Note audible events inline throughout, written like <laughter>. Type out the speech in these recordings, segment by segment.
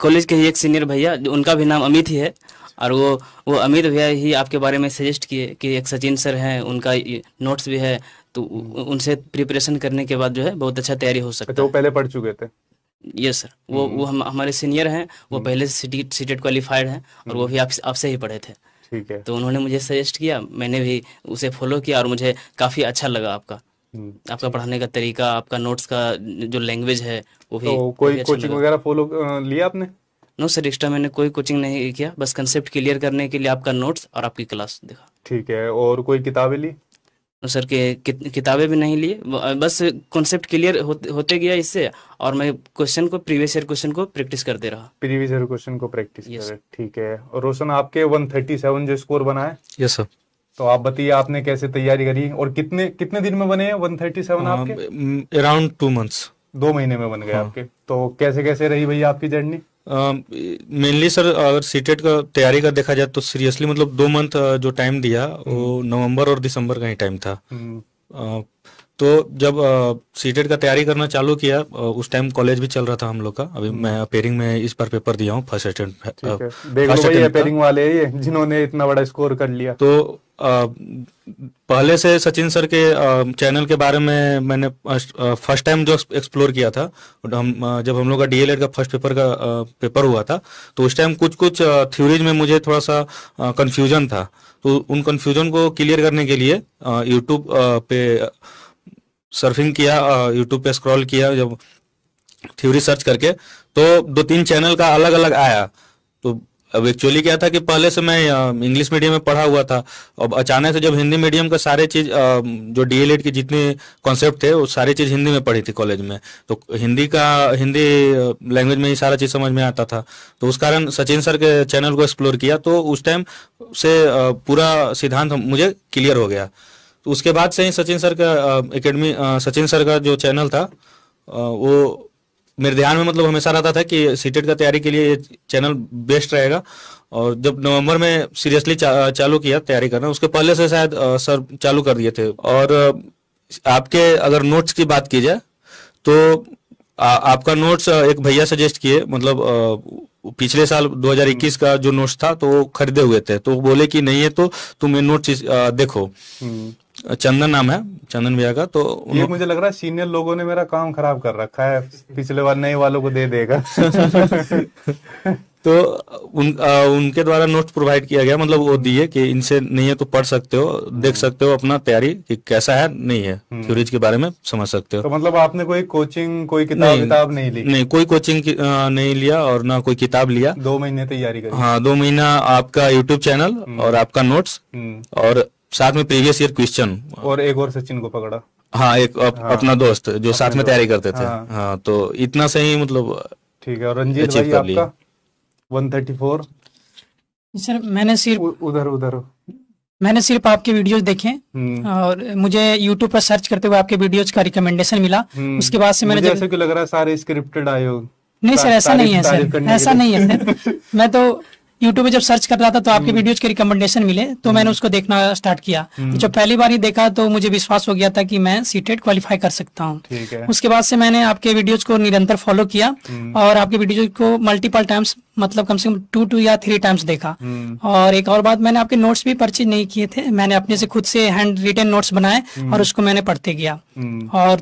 College के ही एक senior भैया उनका भी नाम अमित ही है और वो वो अमित भैया ही आपके बारे में सजेस्ट किए कि एक सचिन सर हैं उनका नोट्स भी है तो उनसे प्रिपरेशन करने के बाद जो है बहुत अच्छा तैयारी हो सकता अच्छा, है तो पहले पढ़ चुके थे यस सर वो हम्म। वो हम हमारे सीनियर हैं वो हम्म। पहले से सीटेट क्वालिफाइड हैं और वो हम्म। भी आप आपसे ही पढ़े थे ठीक है तो उन्होंने मुझे सजेस्ट किया मैंने भी उसे फॉलो किया और मुझे काफ़ी अच्छा लगा आपका हम्म। आपका पढ़ाने का तरीका आपका नोट्स का जो लैंग्वेज है वो भी तो कोई कोचिंग वगैरह फॉलो लिया आपने नो सर एक्स्ट्रा मैंने कोई कोचिंग नहीं किया बस कंसेप्ट क्लियर करने के लिए आपका नोट्स और आपकी क्लास देखा ठीक है और कोई किताबें ली सर के किताबें भी नहीं लिए बस कॉन्सेप्ट क्लियर हो, होते गया इससे और मैं क्वेश्चन को प्रीवियस ईयर क्वेश्चन को प्रैक्टिस करते रहा प्रीवियस ईयर क्वेश्चन को प्रैक्टिस ठीक है और रोशन आपके 137 जो स्कोर बना है यस सर तो आप बताइए आपने कैसे तैयारी करी और कितने कितने दिन में बने हैं वन थर्टी सेवन हाँ, आपके अराउंड टू मंथ्स दो महीने में बन गए हाँ। आपके तो कैसे कैसे रही भैया आपकी जर्नी मेनली सर अगर सीटेट का तैयारी का देखा जाए तो सीरियसली मतलब दो मंथ जो टाइम दिया वो हम्म। नवंबर और दिसंबर का ही टाइम था हम्म। तो जब सीटेट का तैयारी करना चालू किया उस टाइम कॉलेज भी चल रहा था हम लोग का अभी हम्म। मैं अपेयरिंग में इस बार पेपर दिया हूँ फर्स्ट अटेम्प्ट वाले जिन्होंने इतना बड़ा स्कोर कर लिया तो पहले से सचिन सर के चैनल के बारे में मैंने फर्स्ट टाइम जो एक्सप्लोर किया था हम जब हम लोग का डीएलएड का फर्स्ट पेपर का पेपर हुआ था तो उस टाइम कुछ कुछ थ्योरीज में मुझे थोड़ा सा कंफ्यूजन था तो उन कंफ्यूजन को क्लियर करने के लिए यूट्यूब पे सर्फिंग किया यूट्यूब पे स्क्रॉल किया जब थ्योरी सर्च करके तो दो तीन चैनल का अलग अलग आया तो अब एक्चुअली क्या था कि पहले से मैं इंग्लिश मीडियम में पढ़ा हुआ था अब अचानक से जब हिंदी मीडियम का सारे चीज जो डीएलएड के जितने कॉन्सेप्ट थे वो सारी चीज हिंदी में पढ़ी थी कॉलेज में तो हिंदी का हिंदी लैंग्वेज में ही सारा चीज समझ में आता था तो उस कारण सचिन सर के चैनल को एक्सप्लोर किया तो उस टाइम से पूरा सिद्धांत मुझे क्लियर हो गया तो उसके बाद से ही सचिन सर का एकेडमी सचिन सर का जो चैनल था वो मेरे ध्यान में मतलब हमेशा रहता था कि सीटेट का तैयारी के लिए ये चैनल बेस्ट रहेगा और जब नवंबर में सीरियसली चा, चालू किया तैयारी करना उसके पहले से शायद सर चालू कर दिए थे और आपके अगर नोट्स की बात की जाए तो आ, आपका नोट्स एक भैया सजेस्ट किए मतलब आ, पिछले साल 2021 का जो नोट्स था तो वो खरीदे हुए थे तो बोले कि नहीं है तो तुम ये नोट्स देखो हम्म। चंदन नाम है चंदन भैया का तो ये मुझे लग रहा है सीनियर लोगों ने मेरा काम खराब कर रखा है पिछले बार नए वालों को दे देगा <laughs> तो उन आ, उनके द्वारा नोट प्रोवाइड किया गया मतलब वो दिए कि इनसे नहीं है तो पढ़ सकते हो देख हम्म। सकते हो अपना तैयारी कि कैसा है नहीं है थ्योरीज हम्म। के बारे में समझ सकते हो तो मतलब आपने कोई कोचिंग कोई किताब नहीं, किताब नहीं ली नहीं कोई कोचिंग आ, नहीं लिया और ना कोई किताब लिया दो महीने तैयारी हाँ दो महीना आपका यूट्यूब हम्म। चैनल और आपका नोट्स और साथ में प्रीवियस ईयर क्वेश्चन और एक और सचिन को पकड़ा हाँ एक अप, हाँ, अपना दोस्त जो साथ में तैयारी करते थे हाँ, हाँ तो इतना सही मतलब ठीक है और रंजीत भाई आपका 134 सर मैंने सिर्फ उधर उधर मैंने सिर्फ आपके वीडियोस देखे हम्म। और मुझे यूट्यूब पर सर्च करते हुए आपके वीडियोस का रिकमेंडेशन मिला हम्म। उसके बाद से मैंने जैसे कि लग रहा है सारे स्क्रिप्टेड आए हो नहीं सर ऐसा नहीं है सर ऐसा नहीं है <laughs> मैं तो यूट्यूब में जब सर्च कर रहा था तो आपके वीडियोज हम्म। के रिकमेंडेशन मिले तो मैंने हम्म। उसको देखना स्टार्ट किया हम्म। जब पहली बार ही देखा तो मुझे विश्वास हो गया था कि मैं सीटेड क्वालिफाई e कर सकता हूँ उसके बाद से मैंने आपके वीडियोज को निरंतर फॉलो किया और आपके वीडियोज को मल्टीपल टाइम्स मतलब कम से कम टू टू या थ्री टाइम्स देखा और एक और बात मैंने आपके नोट्स भी परचेज नहीं किए थे मैंने अपने से खुद से हैंड रिटेन नोट्स बनाए और उसको मैंने पढ़ते गया और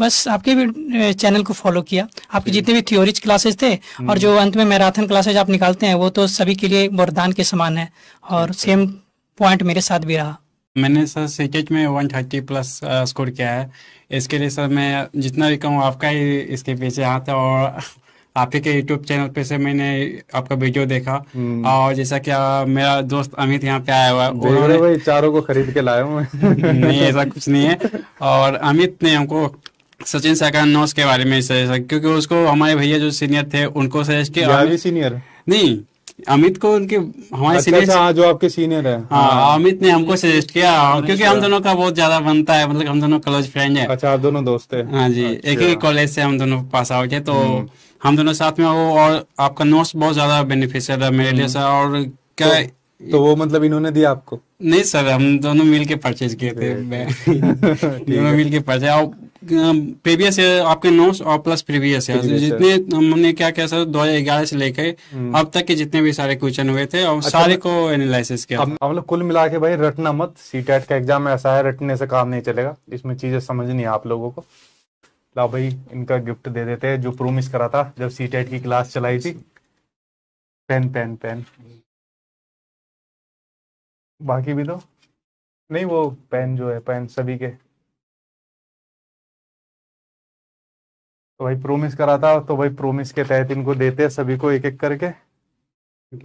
बस आपके भी चैनल को फॉलो किया आपके जितने भी थ्योरीज क्लासेस थे हम्म। और जो अंत में मैराथन क्लासेज आप निकालते हैं वो तो सभी के लिए वरदान के समान है और सेम पॉइंट मेरे साथ भी रहा मैंने सर सीकेज में वन थर्टी प्लस स्कोर किया है इसके लिए सर मैं जितना भी कहूँ आपका ही इसके पीछे हाथ है और आप ही के यूट्यूब चैनल पे से मैंने आपका वीडियो देखा हम्म। और जैसा क्या मेरा दोस्त अमित यहाँ पे आया हुआ है उन्होंने चारों को खरीद के लाया हूँ नहीं ऐसा कुछ नहीं है और अमित ने हमको सचिन सैकड़ा नोस के बारे में सजेस्ट क्योंकि उसको हमारे भैया जो सीनियर थे उनको सजेस्ट किया सीनियर नहीं अमित को उनके हमारे सीनियर अच्छा, अच्छा जो आपके सीनियर है हाँ, हाँ अमित ने हमको सजेस्ट किया हाँ, क्योंकि हम दोनों का बहुत ज्यादा बनता है मतलब हम दोनों क्लोज फ्रेंड है अच्छा आप दोनों दोस्त है हाँ जी एक ही अच्छा। कॉलेज से हम दोनों पास आउट है तो हम्म। हम दोनों साथ में वो और आपका नोट्स बहुत ज्यादा बेनिफिशियल है मेरे लिए सर हम्म। और क्या तो-, तो वो मतलब इन्होंने दिया आपको नहीं सर हम दोनों मिल के परचेज किए थे दोनों मिल के परचेज प्रीवियस um, ईयर आपके नोट्स और प्लस प्रीवियस ईयर जितने हमने क्या किया सर 2011 से लेकर हम्म। अब तक के जितने भी सारे क्वेश्चन हुए थे और अच्छा, सारे को एनालिसिस किया हम लोग कुल मिला के भाई रटना मत सीटेट का एग्जाम ऐसा है रटने से काम नहीं चलेगा इसमें चीजें समझनी है आप लोगों को ला भाई इनका गिफ्ट दे देते हैं जो प्रोमिस करा था जब सी की क्लास चलाई थी पेन पेन पेन बाकी भी तो नहीं वो पेन जो है पेन सभी के तो भाई प्रोमिस करा था तो भाई प्रोमिस के तहत इनको देते हैं सभी को एक एक करके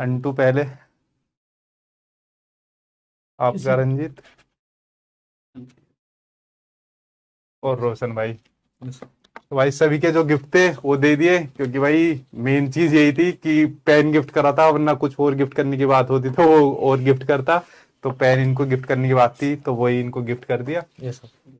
अंटू पहले आप रंजीत और रोशन भाई तो भाई सभी के जो गिफ्ट थे वो दे दिए क्योंकि भाई मेन चीज यही थी कि पेन गिफ्ट करा था वरना कुछ और गिफ्ट करने की बात होती तो वो और गिफ्ट करता तो पेन इनको गिफ्ट करने की बात थी तो वही इनको गिफ्ट कर दिया